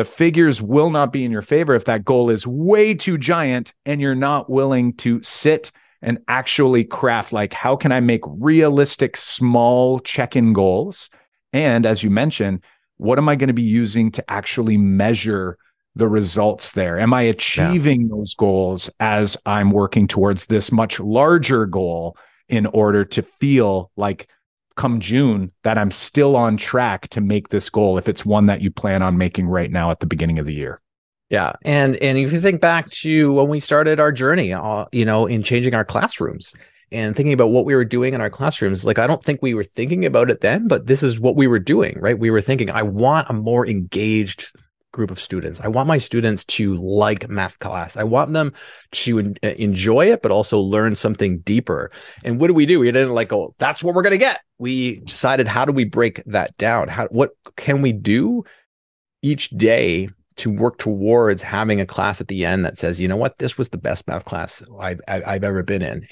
The figures will not be in your favor if that goal is way too giant and you're not willing to sit and actually craft like how can I make realistic small check-in goals? And as you mentioned, what am I going to be using to actually measure the results there? Am I achieving yeah. those goals as I'm working towards this much larger goal in order to feel like come June that I'm still on track to make this goal if it's one that you plan on making right now at the beginning of the year. Yeah, and and if you think back to when we started our journey, uh, you know, in changing our classrooms and thinking about what we were doing in our classrooms, like I don't think we were thinking about it then, but this is what we were doing, right? We were thinking, I want a more engaged group of students. I want my students to like math class. I want them to en- uh, enjoy it, but also learn something deeper. And what do we do? We didn't like, oh, that's what we're going to get we decided how do we break that down? How what can we do each day to work towards having a class at the end that says, you know what, this was the best math class I've, I've ever been in.